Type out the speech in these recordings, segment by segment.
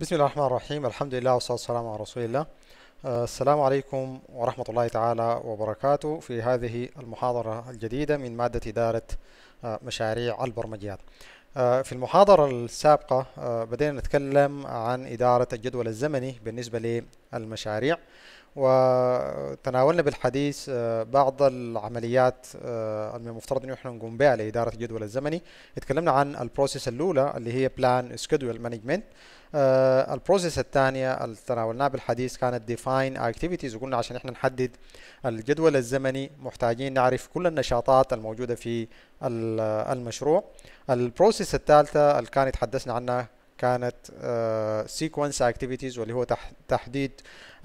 بسم الله الرحمن الرحيم الحمد لله والصلاة والسلام على رسول الله آه، السلام عليكم ورحمة الله تعالى وبركاته في هذه المحاضرة الجديدة من مادة إدارة آه، مشاريع البرمجيات آه، في المحاضرة السابقة بدينا نتكلم عن إدارة الجدول الزمني بالنسبة للمشاريع وتناولنا بالحديث آه، بعض العمليات آه، المفترض انه احنا نقوم بها لاداره الجدول الزمني اتكلمنا عن البروسيس الاولى اللي هي بلان سكيدول مانجمنت البروسيس الثانيه اللي تناولناها بالحديث كانت ديفاين اكتيفيتيز وقلنا عشان احنا نحدد الجدول الزمني محتاجين نعرف كل النشاطات الموجوده في المشروع البروسيس الثالثه اللي كان تحدثنا عنها كانت سيكونس آه، اكتيفيتيز واللي هو تحديد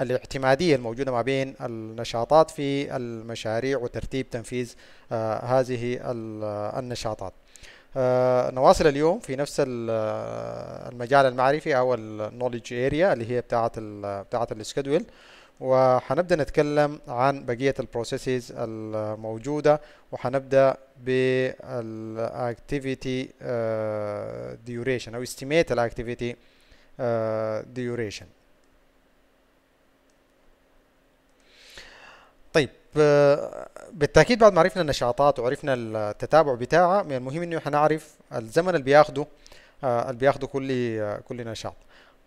الاعتماديه الموجوده ما بين النشاطات في المشاريع وترتيب تنفيذ آه، هذه النشاطات آه، نواصل اليوم في نفس المجال المعرفي او النولج اريا اللي هي بتاعه بتاعه السكدول وهنبدأ نتكلم عن بقية البروسيسز الموجودة وهنبدأ بالاكتيفيتي ديوريشن أو استيميت الاكتيفيتي ديوريشن طيب آه، بالتأكيد بعد ما عرفنا النشاطات وعرفنا التتابع بتاعها من المهم إنه احنا نعرف الزمن اللي بياخده آه، اللي بياخده كل آه، كل نشاط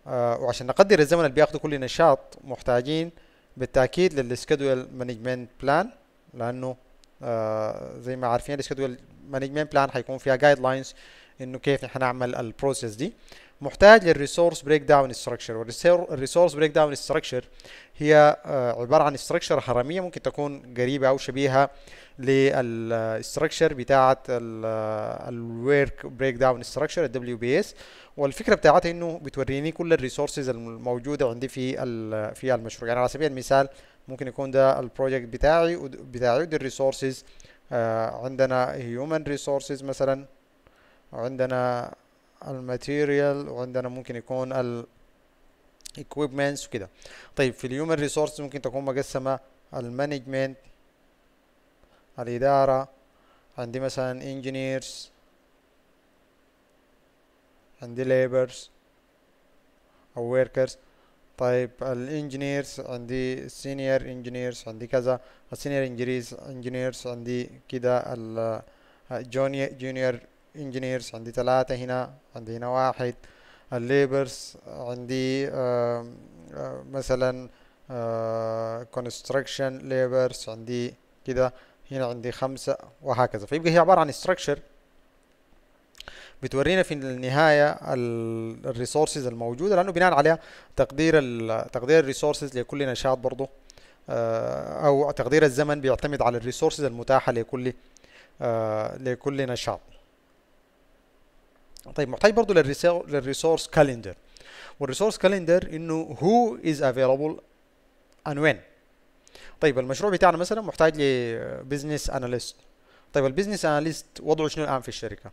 آه، وعشان نقدر الزمن اللي بياخده كل نشاط محتاجين بالتاكيد للسكدول مانجمنت بلان لانه آه زي ما عارفين السكدول مانجمنت بلان حيكون فيها جايد لاينز انه كيف نحن نعمل البروسيس دي محتاج للريسورس بريك داون استراكشر والريسورس بريك داون استراكشر هي آه، عباره عن استراكشر هرميه ممكن تكون قريبه او شبيهه للاستراكشر بتاعه الورك بريك داون استراكشر الدبليو بي اس والفكره بتاعتها انه بتوريني كل الريسورسز الموجوده عندي في في المشروع يعني على سبيل المثال ممكن يكون ده البروجكت بتاعي بتاعي ودي الريسورسز آه، عندنا هيومن ريسورسز مثلا وعندنا الماتيريال وعندنا ممكن يكون ال equipments وكده طيب في الهيومن ريسورس ممكن تكون مقسمه المانجمنت الإدارة عندي مثلا engineers عندي laborers أو workers طيب الانجينيرز عندي senior engineers عندي كذا senior engineers engineers عندي كذا ال junior junior engineers عندي ثلاثة هنا عندي هنا واحد الليبرز عندي مثلا آه construction labors عندي كذا هنا عندي خمسة وهكذا فيبقى هي عبارة عن structure بتورينا في النهاية الريسورسز الموجودة لأنه بناء عليها تقدير تقدير الريسورسز لكل نشاط برضه آه، أو تقدير الزمن بيعتمد على الريسورسز المتاحة لكل آه، لكل نشاط طيب محتاج برضه للريسورس كالندر والريسورس كالندر انه who is available and when طيب المشروع بتاعنا مثلا محتاج لبزنس اناليست طيب البزنس اناليست وضعه شنو الان في الشركه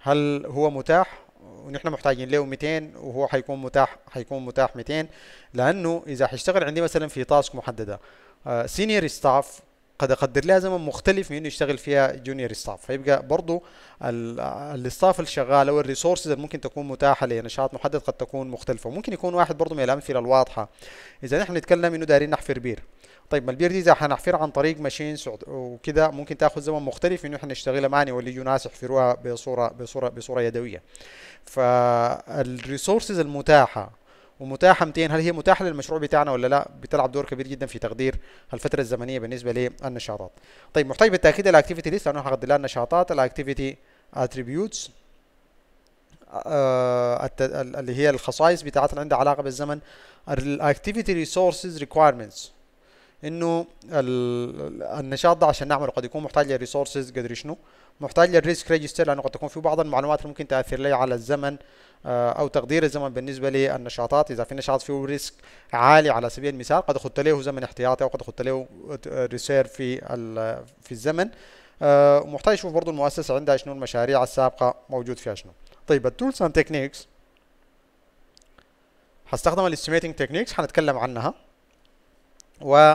هل هو متاح ونحن محتاجين له 200 وهو حيكون متاح حيكون متاح 200 لانه اذا حيشتغل عندي مثلا في تاسك محدده سينيور آه، ستاف قد اقدر لها زمن مختلف من انه يشتغل فيها جونيور ستاف فيبقى برضه الستاف الشغال او الريسورسز اللي ممكن تكون متاحه لنشاط محدد قد تكون مختلفه وممكن يكون واحد برضه من الامثله الواضحه اذا نحن نتكلم انه دايرين نحفر بير طيب ما البير دي حنحفرها عن طريق ماشين وكده ممكن تاخذ زمن مختلف انه احنا نشتغلها واللي يجوا ناس يحفروها بصوره بصوره بصوره يدويه فالريسورسز المتاحه ومتاحه 200 هل هي متاحه للمشروع بتاعنا ولا لا بتلعب دور كبير جدا في تقدير الفتره الزمنيه بالنسبه للنشاطات طيب محتاج بالتاكيد الاكتيفيتي ليست لانه حنقدر لها النشاطات الاكتيفيتي اتريبيوتس اللي هي الخصائص بتاعتنا اللي عندها علاقه بالزمن الاكتيفيتي ريسورسز ريكوايرمنتس انه النشاط ده عشان نعمله قد يكون محتاج لريسورسز قدر شنو محتاج للريسك ريجستر لانه قد تكون في بعض المعلومات اللي ممكن تاثر لي على الزمن آه، او تقدير الزمن بالنسبه للنشاطات اذا في نشاط فيه ريسك عالي على سبيل المثال قد اخذت له زمن احتياطي او قد اخذت له ريسير في في الزمن آه، ومحتاج اشوف برضه المؤسسه عندها شنو المشاريع السابقه موجود فيها شنو طيب التولز اند تكنيكس هستخدم الاستيميتنج تكنيكس هنتكلم عنها و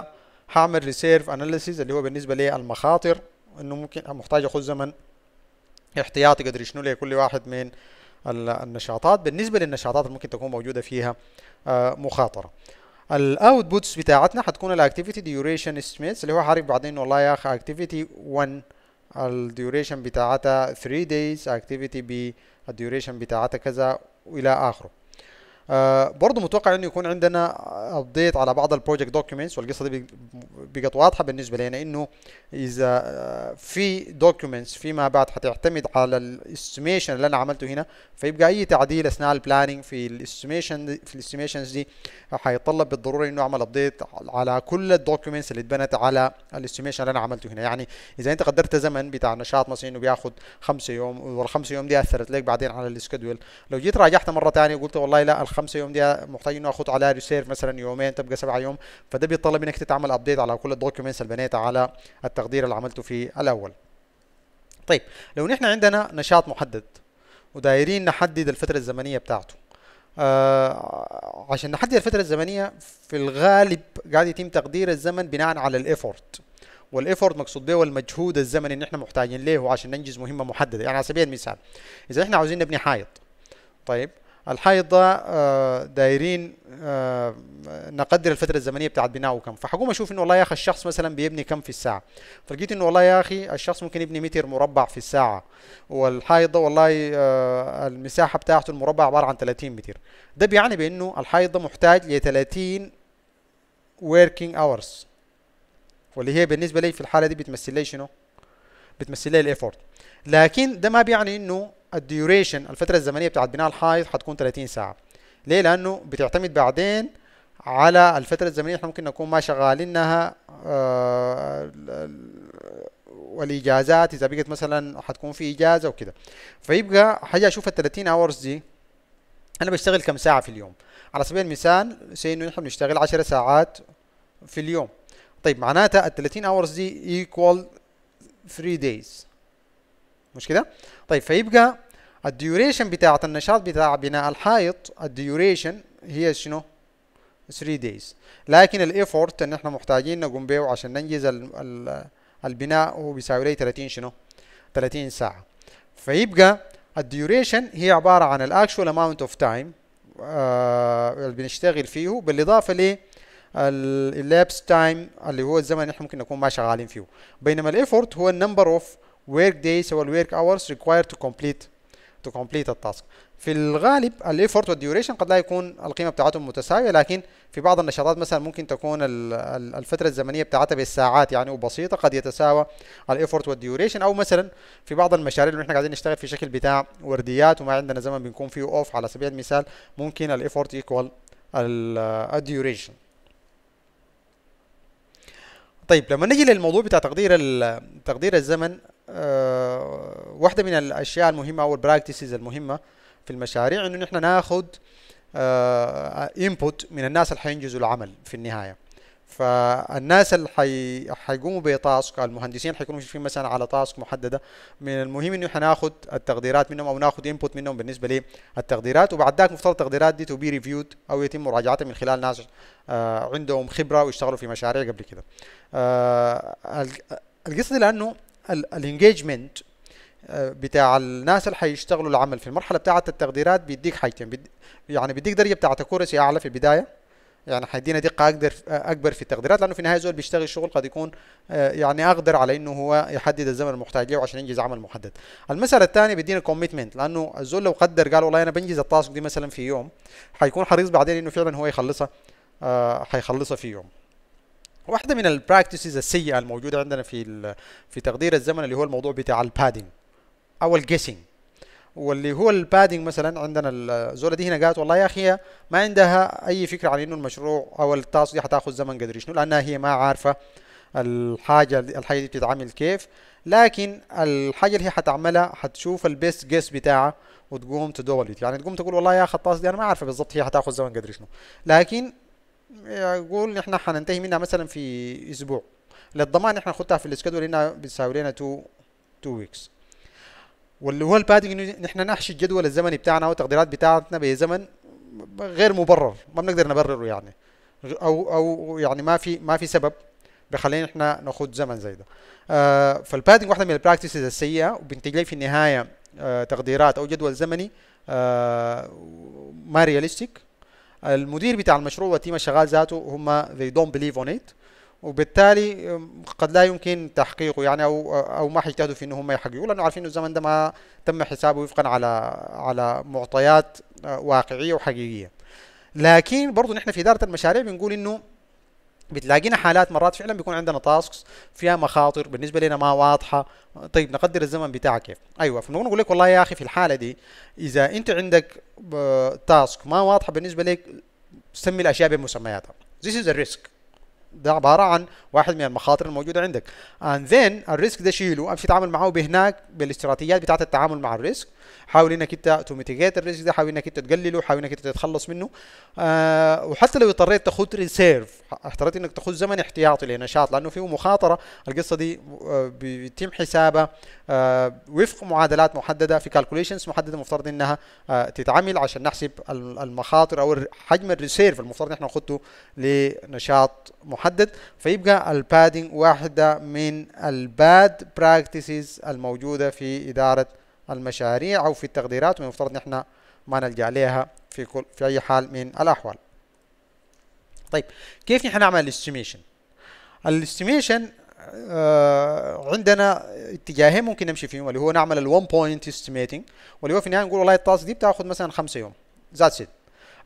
هعمل ريسيرف اناليسيز اللي هو بالنسبه للمخاطر انه ممكن محتاج اخذ زمن احتياطي قدر شنو لكل واحد من النشاطات بالنسبه للنشاطات اللي ممكن تكون موجوده فيها آه، مخاطره الاوتبوتس بتاعتنا حتكون الاكتيفيتي ديوريشن استيميتس اللي هو عارف بعدين والله يا اخي اكتيفيتي 1 الديوريشن بتاعتها 3 دايز اكتيفيتي بي الديوريشن بتاعتها كذا والى اخره آه، برضه متوقع انه يكون عندنا ابديت على بعض البروجكت دوكيومنتس والقصه دي بقت واضحه بالنسبه لنا انه اذا آه، في دوكيومنتس فيما بعد حتعتمد على الاستيميشن اللي انا عملته هنا فيبقى اي تعديل اثناء البلاننج في الاستيميشن في الاستيميشنز دي هيتطلب بالضروره انه اعمل ابديت على كل الدوكيومنتس اللي اتبنت على الاستيميشن اللي انا عملته هنا يعني اذا انت قدرت زمن بتاع نشاط مثلا انه بياخد خمسة يوم والخمسة يوم دي اثرت لك بعدين على السكيدول لو جيت راجعت مره ثانيه وقلت والله لا خمسه يوم دي محتاج انه اخد عليها ريسيرف مثلا يومين تبقى سبعه يوم فده بيطلب انك تتعمل ابديت على كل الدوكيومنتس اللي بنيتها على التقدير اللي عملته في الاول طيب لو نحن عندنا نشاط محدد ودايرين نحدد الفتره الزمنيه بتاعته آه عشان نحدد الفتره الزمنيه في الغالب قاعد يتم تقدير الزمن بناء على الايفورت والايفورت مقصود به هو المجهود الزمني اللي احنا محتاجين ليه عشان ننجز مهمه محدده يعني على سبيل المثال اذا احنا عاوزين نبني حائط طيب الحيضة آه، دايرين آه، نقدر الفترة الزمنية بتاعت بنائه كم فحقوم اشوف انه والله يا اخي الشخص مثلا بيبني كم في الساعة فلقيت انه والله يا اخي الشخص ممكن يبني متر مربع في الساعة والحيضة والله آه، المساحة بتاعته المربع عبارة عن 30 متر ده بيعني بانه الحيضة محتاج ل 30 working hours واللي هي بالنسبة لي في الحالة دي بتمثل لي شنو؟ بتمثل لي الايفورت لكن ده ما بيعني انه الديوريشن الفترة الزمنية بتاعت بناء الحائط حتكون 30 ساعة ليه لأنه بتعتمد بعدين على الفترة الزمنية احنا ممكن نكون ما شغالينها آه، والإجازات إذا بقت مثلا حتكون في إجازة وكده فيبقى حاجة أشوف ال 30 أورز دي أنا بشتغل كم ساعة في اليوم على سبيل المثال سي إنه نحن بنشتغل 10 ساعات في اليوم طيب معناتها ال 30 أورز دي equal 3 days مش كده طيب فيبقى الديوريشن بتاعه النشاط بتاع بناء الحائط الديوريشن هي شنو 3 دايز لكن الايفورت ان احنا محتاجين نقوم به عشان ننجز البناء هو بيساوي لي 30 شنو 30 ساعه فيبقى الديوريشن هي عباره عن الاكشوال اماونت اوف تايم اللي بنشتغل فيه بالاضافه ل اللابس تايم اللي هو الزمن اللي احنا ممكن نكون ما شغالين فيه بينما الايفورت هو النمبر اوف work days هو work hours required to complete to complete التاسك في الغالب الايفورت والديوريشن قد لا يكون القيمه بتاعتهم متساويه لكن في بعض النشاطات مثلا ممكن تكون الفتره الزمنيه بتاعتها بالساعات يعني وبسيطه قد يتساوى الايفورت والديوريشن او مثلا في بعض المشاريع اللي احنا قاعدين نشتغل في شكل بتاع ورديات وما عندنا زمن بنكون فيه اوف على سبيل المثال ممكن الايفورت يكوال الديوريشن طيب لما نجي للموضوع بتاع تقدير تقدير الزمن آه، واحده من الاشياء المهمه او البراكتسز المهمه في المشاريع انه نحن ناخذ انبوت آه، من الناس اللي حينجزوا العمل في النهايه فالناس اللي حيقوموا بتاسك المهندسين حيكونوا في مثلا على تاسك محدده من المهم انه نحن ناخذ التقديرات منهم او ناخذ انبوت منهم بالنسبه للتقديرات وبعد ذاك مفترض التقديرات دي تو بي ريفيود او يتم مراجعتها من خلال ناس آه، عندهم خبره ويشتغلوا في مشاريع قبل كده القصه لانه الانجيجمنت آه، بتاع الناس اللي حيشتغلوا العمل في المرحله بتاعه التقديرات بيديك حاجتين يعني بيديك درجه بتاعه اكورسي اعلى في البدايه يعني حيدينا دقه اقدر آه، اكبر في التقديرات لانه في النهايه زول بيشتغل شغل قد يكون آه، يعني اقدر على انه هو يحدد الزمن المحتاج له عشان ينجز عمل محدد. المساله الثانيه بيدينا كوميتمنت لانه الزول لو قدر قال والله انا بنجز التاسك دي مثلا في يوم حيكون حريص بعدين انه فعلا هو يخلصها حيخلصها في يوم. واحده من البراكتسز السيئه الموجوده عندنا في في تقدير الزمن اللي هو الموضوع بتاع البادنج او الجيسنج واللي هو البادنج مثلا عندنا الزوله دي هنا قالت والله يا اخي ما عندها اي فكره عن انه المشروع او التاسك دي حتاخذ زمن قدر شنو لانها هي ما عارفه الحاجه الحاجه دي بتتعمل كيف لكن الحاجه اللي هي حتعملها حتشوف البيست جيس بتاعها وتقوم تدولت يعني تقوم تقول والله يا اخي التاسك دي انا ما عارفه بالضبط هي حتاخذ زمن قدر شنو لكن يقول احنا حننتهي منها مثلا في اسبوع للضمان احنا نحطها في السكادول هنا بتساوي لنا 2 2 ويكس واللي هو البادنج نحن نحشي الجدول الزمني بتاعنا والتقديرات بتاعتنا بزمن غير مبرر ما بنقدر نبرره يعني او او يعني ما في ما في سبب بخلينا احنا ناخد زمن زي ده آه فالبادنج واحده من البراكتسز السيئه وبنتج لي في النهايه آه تقديرات او جدول زمني آه ما رياليستيك المدير بتاع المشروع والتيم الشغال ذاته هم they don't believe on it وبالتالي قد لا يمكن تحقيقه يعني او او ما حيجتهدوا في ان هم يحققوه لانه عارفين انه الزمن ده ما تم حسابه وفقا على على معطيات أه، واقعيه وحقيقيه لكن برضه نحن في اداره المشاريع بنقول انه بتلاقينا حالات مرات فعلا بيكون عندنا تاسكس فيها مخاطر بالنسبه لنا ما واضحه طيب نقدر الزمن بتاعك كيف ايوه فنقول نقول لك والله يا اخي في الحاله دي اذا انت عندك تاسك آه، ما واضحه بالنسبه لك سمي الاشياء بمسمياتها this is a risk ده عباره عن واحد من المخاطر الموجوده عندك and then الريسك ده شيله امشي تعامل معاه بهناك بالاستراتيجيات بتاعه التعامل مع الريسك حاول انك انت توميتيجيت الريسك ده حاول انك انت تقلله حاول انك انت تتخلص منه آه وحتى لو اضطريت تاخذ ريسيرف اضطريت انك تاخذ زمن احتياطي لنشاط لانه فيه مخاطره القصه دي آه، بيتم حسابها آه وفق معادلات محدده في كالكوليشنز محدده مفترض انها آه تتعمل عشان نحسب المخاطر او حجم الريسيرف المفترض احنا ناخده لنشاط محدد فيبقى البادنج واحده من الباد براكتسز الموجوده في اداره المشاريع أو في التقديرات ان نحن ما نلجأ لها في كل في أي حال من الأحوال طيب كيف نحن نعمل الاستيميشن الاستيميشن آه عندنا اتجاهين ممكن نمشي فيهم اللي هو نعمل ال1 بوينت استيميتنج واللي هو في النهايه نقول والله التاسك دي بتاخذ مثلا 5 يوم ذات سيت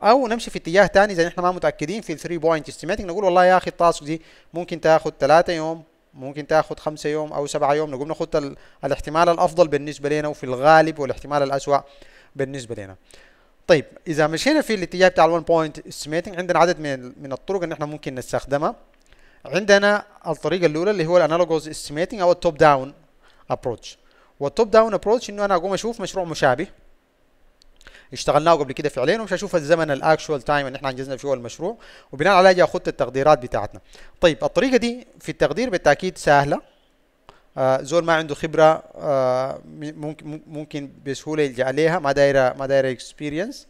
او نمشي في اتجاه ثاني زي احنا ما متاكدين في 3 بوينت استيميتنج نقول والله يا اخي التاسك دي ممكن تاخذ 3 يوم ممكن تاخد خمسة يوم او سبعة يوم نقوم ناخد الاحتمال الافضل بالنسبه لنا وفي الغالب والاحتمال الاسوأ بالنسبه لنا طيب اذا مشينا في الاتجاه بتاع الون بوينت استيميتنج عندنا عدد من من الطرق ان احنا ممكن نستخدمها عندنا الطريقه الاولى اللي هو الانالوجوز استيميتنج او التوب داون ابروتش والتوب داون ابروتش انه انا اقوم اشوف مشروع مشابه اشتغلناه قبل كده فعليا ومش هشوف الزمن الاكشوال تايم ان احنا انجزنا في هو المشروع وبناء على اجي اخد التقديرات بتاعتنا طيب الطريقه دي في التقدير بالتاكيد سهله آه زول ما عنده خبره آه ممكن ممكن بسهوله يلجا عليها ما دايره ما دايره اكسبيرينس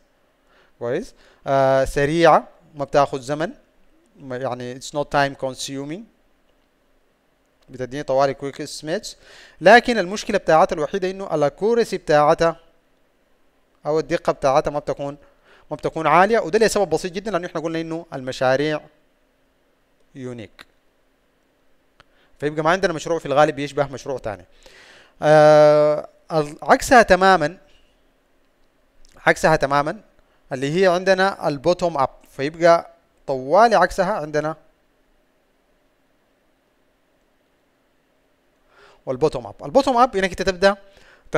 كويس آه سريعه ما بتاخذ زمن يعني اتس نوت تايم كونسيومينج بتديني طوالي كويك سميتس لكن المشكله بتاعتها الوحيده انه الاكورسي بتاعتها او الدقه بتاعتها ما بتكون ما بتكون عاليه وده لسبب بسيط جدا لانه احنا قلنا انه المشاريع يونيك فيبقى ما عندنا مشروع في الغالب بيشبه مشروع ثاني آه عكسها تماما عكسها تماما اللي هي عندنا البوتوم اب فيبقى طوالي عكسها عندنا والبوتوم اب البوتوم اب انك انت تبدا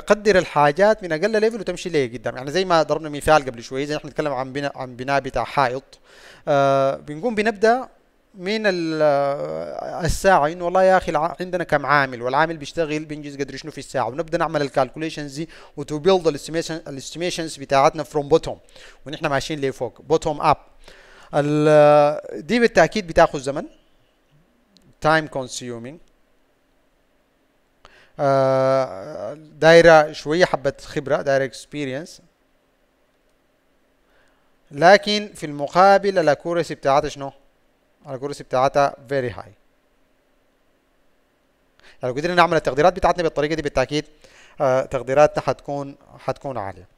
تقدر الحاجات من اقل ليفل وتمشي ليه قدام يعني زي ما ضربنا مثال قبل شوي زي احنا نتكلم عن بناء عن بناء بتاع حائط آه بنقوم بنبدا من آه، الساعة انه والله يا اخي عندنا كم عامل والعامل بيشتغل بينجز قدر شنو في الساعة ونبدا نعمل الكالكوليشنز دي وتو بيلد الاستيميشنز بتاعتنا فروم بوتوم ونحن ماشيين لفوق بوتوم اب دي بالتاكيد بتاخذ زمن تايم كونسيومينج آه، دايره شويه حبه خبره دايره اكسبيرينس لكن في المقابل الاكورسي بتاعتها شنو؟ الاكورسي بتاعتها فيري هاي لو قدرنا نعمل التقديرات بتاعتنا بالطريقه دي بالتاكيد آه، تقديراتنا حتكون حتكون عاليه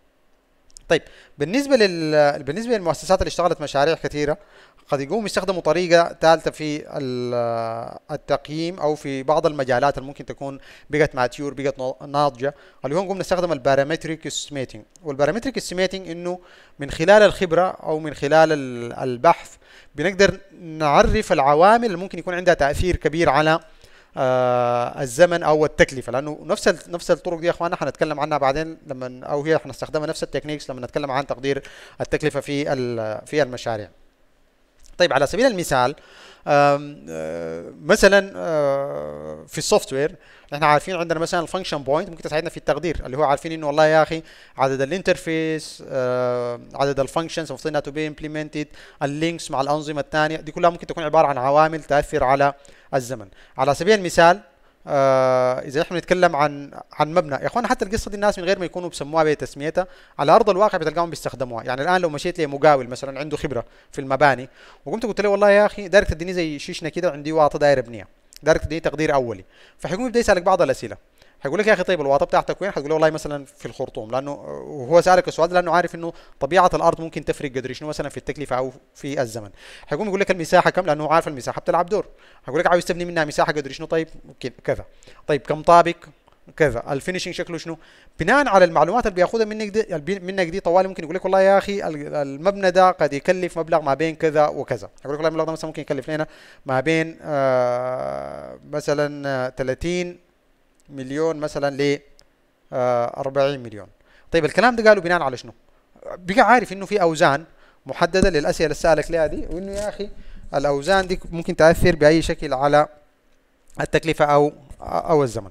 طيب بالنسبه لل بالنسبه للمؤسسات اللي اشتغلت مشاريع كثيره قد يقوم يستخدموا طريقه ثالثه في التقييم او في بعض المجالات اللي ممكن تكون بقت ماتيور بقت ناضجه اللي هو نقوم نستخدم البارامتريك استيميتنج والبارامتريك استيميتنج انه من خلال الخبره او من خلال البحث بنقدر نعرف العوامل اللي ممكن يكون عندها تاثير كبير على آه، الزمن او التكلفه لانه نفس نفس الطرق دي يا اخوانا هنتكلم عنها بعدين لما او هي هنستخدمها نفس التكنيكس لما نتكلم عن تقدير التكلفه في في المشاريع. طيب على سبيل المثال آه، مثلا آه، في السوفت وير احنا عارفين عندنا مثلا الفانكشن بوينت ممكن تساعدنا في التقدير اللي هو عارفين انه والله يا اخي عدد الانترفيس آه، عدد الفانكشنز المفروض انها تو بي امبلمنتد اللينكس مع الانظمه الثانيه دي كلها ممكن تكون عباره عن عوامل تاثر على الزمن على سبيل المثال آه اذا احنا بنتكلم عن عن مبنى يا اخوان حتى القصه دي الناس من غير ما يكونوا بيسموها بتسميتها على ارض الواقع بتلقاهم بيستخدموها يعني الان لو مشيت لمقاول مثلا عنده خبره في المباني وقمت قلت له والله يا اخي دارك تديني زي شيشنا كده عندي واطه دايره ابنيه دارك تديني تقدير اولي فحيقوم يبدا يسالك بعض الاسئله هيقول لك يا اخي طيب الواطه بتاعتك وين؟ هتقول له والله مثلا في الخرطوم لانه وهو سالك السؤال ده لانه عارف انه طبيعه الارض ممكن تفرق قدر شنو مثلا في التكلفه او في الزمن. هيقوم يقول لك المساحه كم لانه عارف المساحه بتلعب دور. هيقول لك عاوز تبني منها مساحه قدر شنو طيب كذا. طيب كم طابق؟ كذا الفينشنج شكله شنو بناء على المعلومات اللي بياخذها منك دي منك دي طوال ممكن يقول لك والله يا اخي المبنى ده قد يكلف مبلغ ما بين كذا وكذا يقول لك والله المبلغ ده مثلا ممكن يكلف لنا ما بين آه مثلا 30 مليون مثلا ل 40 آه، مليون طيب الكلام ده قالوا بناء على شنو بقى عارف انه في اوزان محدده للاسئله اللي سالك لها دي وانه يا اخي الاوزان دي ممكن تاثر باي شكل على التكلفه او او الزمن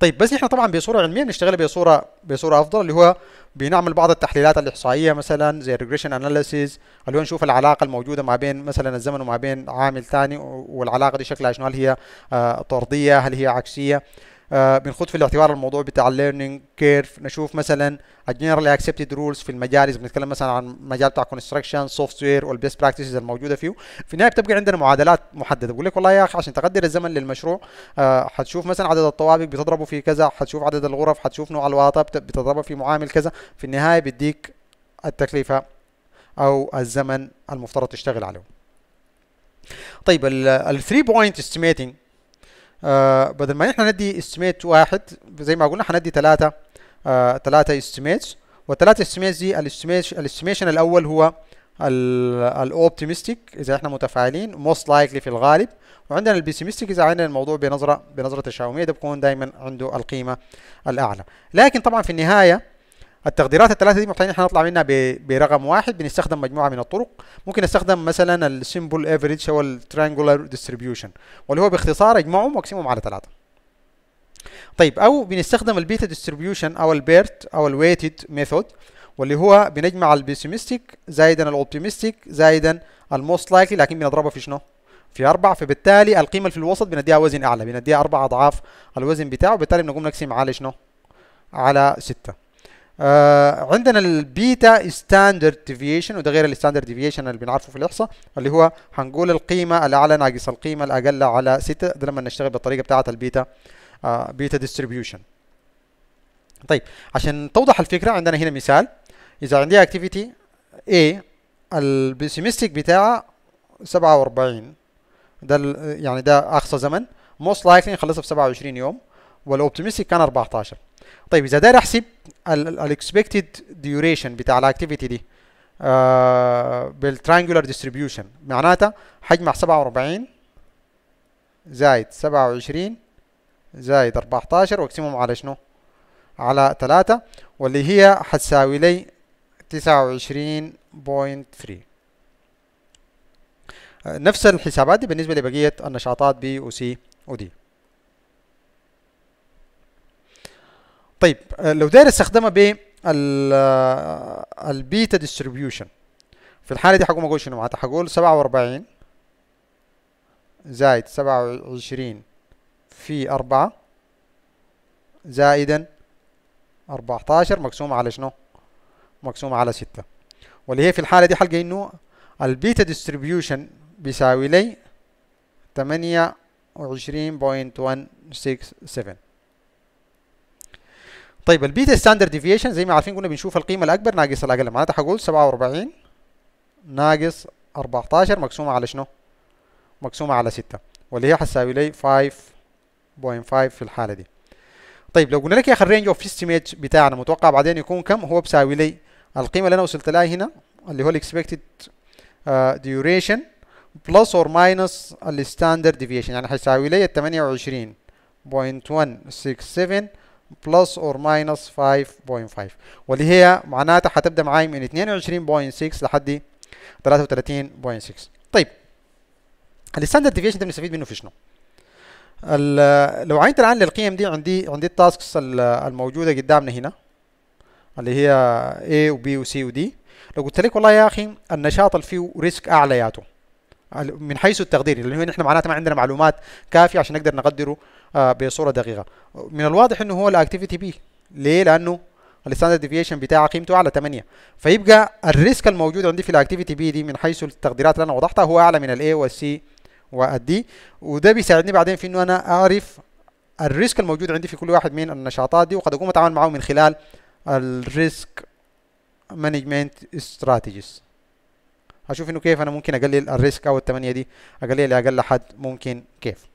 طيب بس نحن طبعا بصوره علميه بنشتغل بصوره بصوره افضل اللي هو بنعمل بعض التحليلات الاحصائيه مثلا زي الريجريشن اناليسيز اللي هو نشوف العلاقه الموجوده ما بين مثلا الزمن وما بين عامل ثاني والعلاقه دي شكلها شنو هل هي آه، طرديه هل هي عكسيه بنخوض آه، في الاعتبار الموضوع بتاع الليرنينج كيرف نشوف مثلا الجنرال اكسبتد رولز في المجال اذا بنتكلم مثلا عن مجال بتاع كونستراكشن سوفت وير والبيست براكتسز الموجوده فيه في النهايه بتبقى عندنا معادلات محدده بقول لك والله يا اخي عشان تقدر الزمن للمشروع آه، حتشوف مثلا عدد الطوابق بتضربه في كذا حتشوف عدد الغرف حتشوف نوع الواطه بتضربه في معامل كذا في النهايه بيديك التكلفه او الزمن المفترض تشتغل عليه طيب ال 3 بوينت استيميتنج آه، بدل ما احنا ندي استيميت واحد زي ما قلنا هندي ثلاثة آه، ثلاثة استيميتس والثلاثة استيميتس دي الاستيميشن الاول هو الاوبتيمستيك اذا احنا متفائلين موست لايكلي في الغالب وعندنا البيسيمستيك اذا عندنا الموضوع بنظره بنظره تشاؤميه ده بيكون دايما عنده القيمه الاعلى لكن طبعا في النهايه التقديرات الثلاثه دي محتاجين احنا نطلع منها برقم واحد بنستخدم مجموعه من الطرق ممكن نستخدم مثلا السيمبل افريج او الترانجولار ديستريبيوشن واللي هو باختصار اجمعهم واقسمهم على ثلاثه طيب او بنستخدم البيتا ديستريبيوشن او البيرت او الويتد ميثود واللي هو بنجمع البيسيمستيك زائدا الاوبتيمستيك زائدا الموست لايكلي لكن بنضربها في شنو؟ في أربعة فبالتالي القيمة اللي في الوسط بنديها وزن أعلى بنديها أربع أضعاف الوزن بتاعه وبالتالي بنقوم نقسم على شنو؟ على ستة آه عندنا البيتا ستاندرد ديفيشن وده غير الستاندرد ديفيشن اللي بنعرفه في الاحصاء اللي هو هنقول القيمه الاعلى ناقص القيمه الاقل على 6 ده لما نشتغل بالطريقه بتاعه البيتا آه بيتا ديستريبيوشن طيب عشان توضح الفكره عندنا هنا مثال اذا عندي اكتيفيتي A البيسيمستيك بتاعه 47 ده يعني ده اقصى زمن موست لايكلي نخلصها في 27 يوم والاوبتيمستيك كان 14 طيب اذا داير احسب الاكسبكتد ديوريشن بتاع الاكتيفيتي دي آه، بال triangular ديستريبيوشن معناتها حجم 47 زائد 27 زائد 14 واقسمهم على شنو؟ على 3 واللي هي حتساوي لي 29.3 آه، نفس الحسابات دي بالنسبه لبقيه النشاطات بي وسي ودي طيب آه، لو داير استخدمها ب البيتا ديستريبيوشن في الحاله دي حقوم اقول شنو معناتها حقول 47 زائد 27 في 4 زائدا 14 مقسومه على شنو مقسومه على 6 واللي هي في الحاله دي حلقه انه البيتا ديستريبيوشن بيساوي لي 28.167 طيب البيتا ستاندرد ديفيشن زي ما عارفين قلنا بنشوف القيمه الاكبر ناقص الاقل معناتها هقول 47 ناقص 14 مقسومه على شنو مقسومه على 6 واللي هي حتساوي لي 5.5 في الحاله دي طيب لو قلنا لك يا اخي الرينج اوف استيميت بتاعنا متوقع بعدين يكون كم هو بيساوي لي القيمه اللي انا وصلت لها هنا اللي هو الاكسبكتد ديوريشن بلس اور ماينس الستاندرد ديفيشن يعني هيساوي لي 28.167 بلس اور ماينس 5.5 واللي هي معناتها هتبدا معايا من 22.6 لحد 33.6 طيب الستاندرد ديفيشن ده بنستفيد منه في شنو؟ لو عينت الان للقيم دي عندي عندي التاسكس الموجوده قدامنا هنا اللي هي A و B و C و D لو قلت لك والله يا اخي النشاط اللي فيه ريسك اعلى ياتو من حيث التقدير لانه نحن احنا معناته ما عندنا معلومات كافيه عشان نقدر نقدره آه، بصوره دقيقه من الواضح انه هو الاكتيفيتي بي ليه لانه الستاندرد ديفيشن بتاعه قيمته اعلى 8 فيبقى الريسك الموجود عندي في الاكتيفيتي بي دي من حيث التقديرات اللي انا وضحتها هو اعلى من الاي والسي والدي وده بيساعدني بعدين في انه انا اعرف الريسك الموجود عندي في كل واحد من النشاطات دي وقد اقوم اتعامل معه من خلال الريسك مانجمنت استراتيجيز اشوف انه كيف انا ممكن اقلل الريسك او ال8 دي اقلل لاقل حد ممكن كيف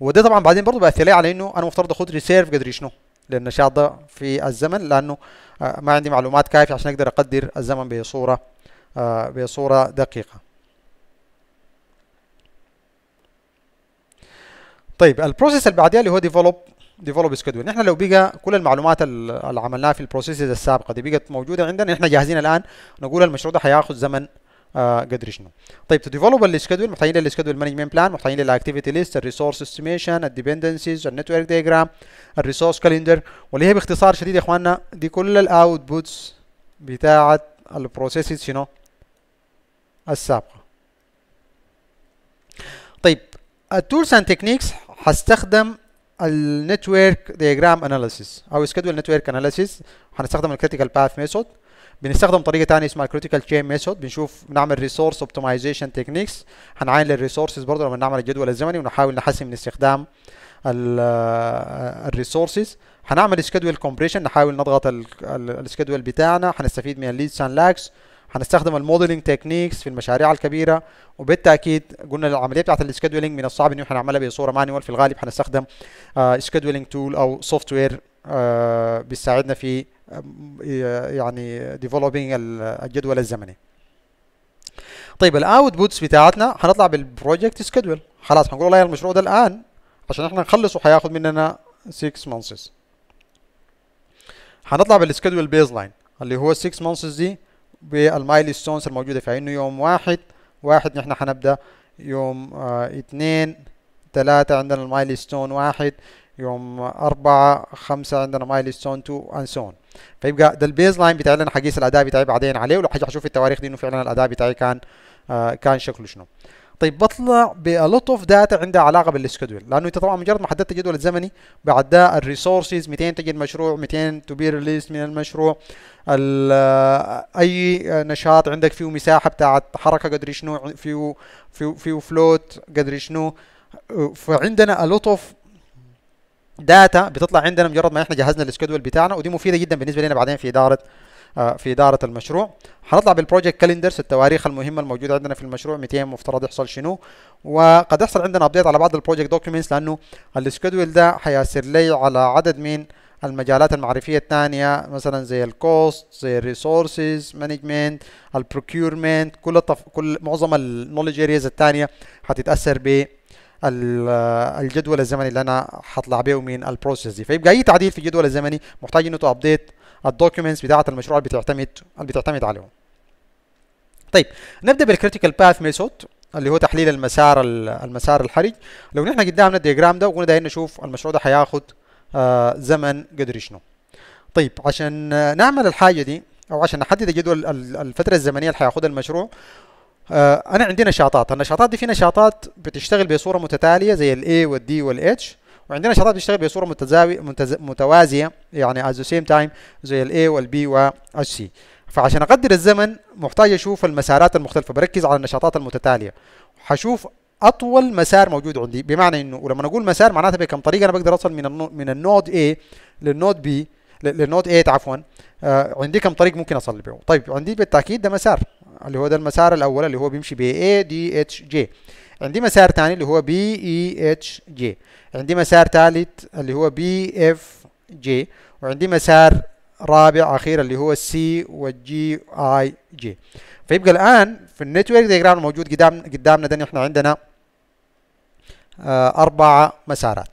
وده طبعا بعدين برضه بقى ثلاثة على انه انا مفترض اخد ريسيرف قدر شنو للنشاط ده في الزمن لانه آه، ما عندي معلومات كافيه عشان اقدر اقدر الزمن بصوره آه، بصوره دقيقه طيب البروسيس اللي بعديها اللي هو ديفلوب ديفلوب سكيدول نحن لو بقى كل المعلومات اللي عملناها في البروسيسز السابقه دي بقت موجوده عندنا نحن جاهزين الان نقول المشروع ده هياخذ زمن آه، قدر شنو طيب تديفلوب ديفلوب السكادول محتاجين للسكادول مانجمنت بلان محتاجين للاكتيفيتي ليست الريسورس استيميشن الديبندنسيز النتورك ديجرام الريسورس كالندر واللي هي باختصار شديد يا اخواننا دي كل الاوتبوتس بتاعه البروسيسز شنو السابقه طيب التولز اند تكنيكس هستخدم النتورك ديجرام اناليسيس او سكادول نتورك اناليسيس هنستخدم الكريتيكال باث ميثود بنستخدم طريقه ثانيه اسمها الكريتيكال تشين ميثود بنشوف بنعمل ريسورس اوبتمايزيشن تكنيكس هنعاين للريسورسز برضه لما نعمل الجدول الزمني ونحاول نحسن من استخدام الريسورسز آه، هنعمل سكيدول كومبريشن نحاول نضغط السكيدول بتاعنا هنستفيد من الليدز اند لاكس هنستخدم الموديلنج تكنيكس في المشاريع الكبيره وبالتاكيد قلنا العمليه بتاعت السكيدولينج من الصعب ان احنا نعملها بصوره مانوال في الغالب هنستخدم سكيدولينج تول او سوفت وير آه، بيساعدنا في آه، يعني ديفلوبينج الجدول الزمني طيب الاوتبوتس بتاعتنا هنطلع بالبروجكت سكيدول خلاص هنقول والله المشروع ده الان عشان احنا نخلصه هياخد مننا 6 مانثس هنطلع بالسكيدول بيز لاين اللي هو 6 مانثس دي بالمايلستونز الموجوده في انه يوم واحد واحد نحن هنبدا يوم آه اثنين ثلاثة عندنا المايلستون واحد يوم أربعة خمسة عندنا مايلستون 2 اند سون فيبقى ده البيز لاين بتاعي اللي انا حقيس الاداء بتاعي بعدين عليه ولو حاجه حشوف التواريخ دي انه فعلا الاداء بتاعي كان آه كان شكله شنو طيب بطلع بلوت اوف داتا عندها علاقه بالسكدول لانه انت طبعا مجرد ما حددت الجدول الزمني بعد ده الريسورسز 200 تجي المشروع 200 تو بي ريليست من المشروع آه، اي نشاط عندك فيه مساحه بتاعت حركه قدر شنو فيه فيه فيه فلوت قدر شنو فعندنا a lot of داتا بتطلع عندنا مجرد ما احنا جهزنا السكدول بتاعنا ودي مفيده جدا بالنسبه لنا بعدين في اداره آه، في اداره المشروع هنطلع بالبروجكت كالندرز التواريخ المهمه الموجوده عندنا في المشروع 200 مفترض يحصل شنو وقد يحصل عندنا ابديت على بعض البروجكت دوكيومنتس لانه السكدول ده هيأثر لي على عدد من المجالات المعرفيه الثانيه مثلا زي الكوست زي الريسورسز مانجمنت البروكيورمنت كل كل معظم النولج ارياز الثانيه هتتاثر ب الجدول الزمني اللي انا هطلع بيه من البروسيس دي فيبقى اي تعديل في الجدول الزمني محتاج انه تو ابديت الدوكيومنتس بتاعه المشروع اللي بتعتمد اللي بتعتمد عليهم طيب نبدا بالكريتيكال باث ميثود اللي هو تحليل المسار المسار الحرج لو نحن قدامنا الدياجرام ده وقلنا دايرين نشوف المشروع ده هياخد آه، زمن قدر شنو طيب عشان نعمل الحاجه دي او عشان نحدد الجدول الفتره الزمنيه اللي هياخدها المشروع آه، انا عندي نشاطات النشاطات دي في نشاطات بتشتغل بصوره متتاليه زي الاي والدي والاتش وعندنا نشاطات بتشتغل بصوره متزاوية متز... متوازيه يعني at the same time زي الاي A وال B C فعشان اقدر الزمن محتاج اشوف المسارات المختلفه بركز على النشاطات المتتاليه حشوف اطول مسار موجود عندي بمعنى انه ولما اقول مسار معناتها بكم طريقه انا بقدر اوصل من النو... من النود A للنود B للنود اي عفوا آه عندي كم طريق ممكن اصل به طيب عندي بالتاكيد ده مسار اللي هو ده المسار الاول اللي هو بيمشي بي A D H J عندي مسار ثاني اللي هو B E H J عندي مسار ثالث اللي هو B F J وعندي مسار رابع اخير اللي هو السي والجي اي جي فيبقى الان في النتورك ديجرام الموجود قدام قدامنا ده احنا عندنا آه، اربع مسارات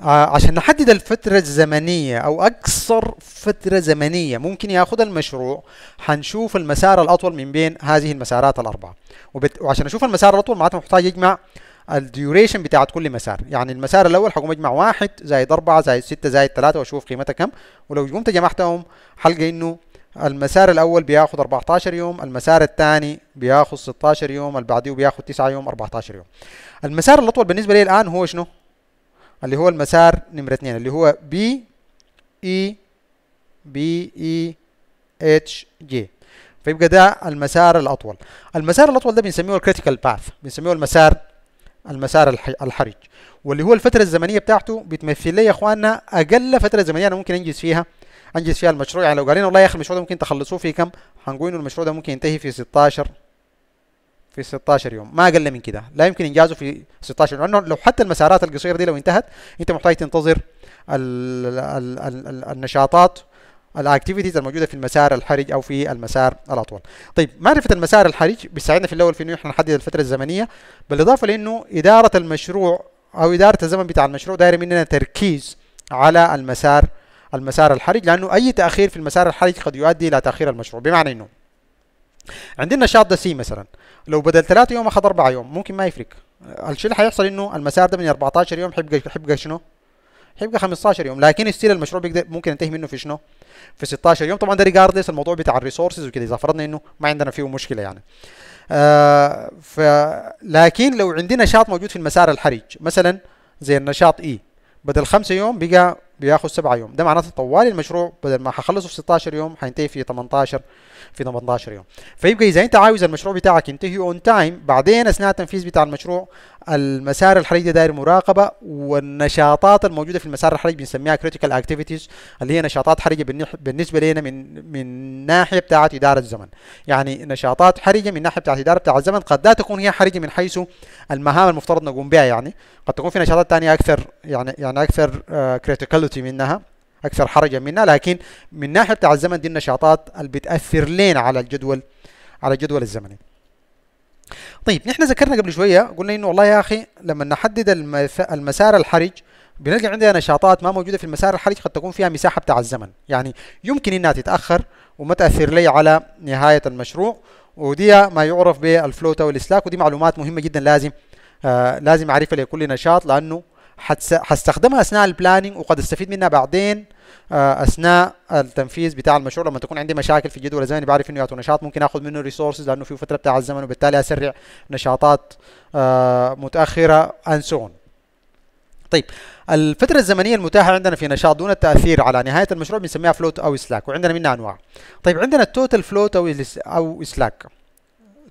آه، عشان نحدد الفترة الزمنية أو أقصر فترة زمنية ممكن ياخذها المشروع حنشوف المسار الأطول من بين هذه المسارات الأربعة وعشان أشوف المسار الأطول معناته محتاج يجمع الديوريشن بتاعت كل مسار يعني المسار الأول حقوم أجمع واحد زائد أربعة زائد ستة زائد ثلاثة وأشوف قيمتها كم ولو قمت جمعتهم حلقة إنه المسار الأول بياخد 14 يوم المسار الثاني بياخد 16 يوم اللي بعديه بياخد 9 يوم 14 يوم المسار الأطول بالنسبة لي الآن هو شنو؟ اللي هو المسار نمرة اثنين اللي هو بي اي بي اي اتش جي فيبقى ده المسار الأطول المسار الأطول ده بنسميه الكريتيكال باث بنسميه المسار المسار الحرج واللي هو الفترة الزمنية بتاعته بتمثل لي يا اخواننا أقل فترة زمنية أنا ممكن أنجز فيها أنجز فيها المشروع يعني لو قالين والله يا أخي المشروع ده ممكن تخلصوه في كم؟ هنقول إنه المشروع ده ممكن ينتهي في 16 في 16 يوم ما اقل من كده لا يمكن انجازه في 16 يوم لانه لو حتى المسارات القصيره دي لو انتهت انت محتاج تنتظر الـ ال ال ال النشاطات الاكتيفيتيز الموجوده في المسار الحرج او في المسار الاطول. طيب معرفه المسار الحرج بيساعدنا في الاول في انه احنا نحدد الفتره الزمنيه بالاضافه لانه اداره المشروع او اداره الزمن بتاع المشروع داير مننا تركيز على المسار المسار الحرج لانه اي تاخير في المسار الحرج قد يؤدي الى تاخير المشروع بمعنى انه عندنا النشاط ده سي مثلا لو بدل ثلاثة يوم اخذ اربعة يوم ممكن ما يفرق الشيء اللي حيحصل انه المسار ده من 14 يوم حيبقى حيبقى شنو؟ حيبقى 15 يوم لكن ستيل المشروع بيقدر ممكن ينتهي منه في شنو؟ في 16 يوم طبعا ده ريجاردلس الموضوع بتاع الريسورسز وكده اذا فرضنا انه ما عندنا فيه مشكله يعني. آه ف لكن لو عندي نشاط موجود في المسار الحرج مثلا زي النشاط اي e، بدل خمسة يوم بقى بياخذ 7 يوم ده معناته طوال المشروع بدل ما هخلصه في 16 يوم حينتهي في 18 في 18 يوم فيبقى اذا انت عاوز المشروع بتاعك ينتهي اون تايم بعدين اثناء التنفيذ بتاع المشروع المسار الحرج ده داير مراقبه والنشاطات الموجوده في المسار الحرج بنسميها كريتيكال اكتيفيتيز اللي هي نشاطات حرجه بالنسبه لنا من من ناحيه بتاعه اداره الزمن يعني نشاطات حرجه من ناحيه بتاعه اداره بتاع الزمن قد لا تكون هي حرجه من حيث المهام المفترض نقوم بها يعني قد تكون في نشاطات ثانيه اكثر يعني يعني اكثر كريتيكال آه، الثلثي منها اكثر حرجا منها لكن من ناحيه بتاع الزمن دي النشاطات اللي بتاثر لنا على الجدول على الجدول الزمني طيب نحن ذكرنا قبل شويه قلنا انه والله يا اخي لما نحدد المسار الحرج بنلقى عندنا نشاطات ما موجوده في المسار الحرج قد تكون فيها مساحه بتاع الزمن يعني يمكن انها تتاخر وما تاثر لي على نهايه المشروع ودي ما يعرف بالفلوت او الاسلاك ودي معلومات مهمه جدا لازم آه لازم اعرفها لكل نشاط لانه حستخدمها اثناء البلاننج وقد استفيد منها بعدين آه، اثناء التنفيذ بتاع المشروع لما تكون عندي مشاكل في الجدول الزمني بعرف انه يعطوا نشاط ممكن اخذ منه ريسورسز لانه في فتره بتاع الزمن وبالتالي اسرع نشاطات آه، متاخره سون طيب الفترة الزمنية المتاحة عندنا في نشاط دون التأثير على نهاية المشروع بنسميها فلوت أو سلاك وعندنا منها أنواع. طيب عندنا التوتال فلوت أو أو سلاك.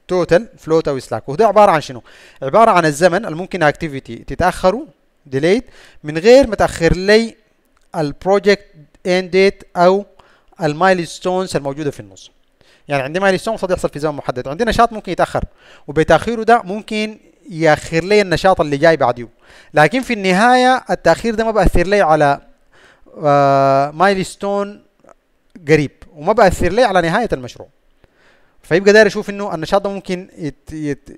توتال فلوت أو سلاك وده عبارة عن شنو؟ عبارة عن الزمن الممكن أكتيفيتي تتاخروا delayed من غير ما تاخر لي البروجكت اند ديت او المايلستونز الموجوده في النص يعني عندي مايلستون المفروض يحصل في زمن محدد عندي نشاط ممكن يتاخر وبتاخيره ده ممكن ياخر لي النشاط اللي جاي بعده لكن في النهايه التاخير ده ما باثر لي على آه، مايلستون قريب وما باثر لي على نهايه المشروع فيبقى داير يشوف انه النشاط ده ممكن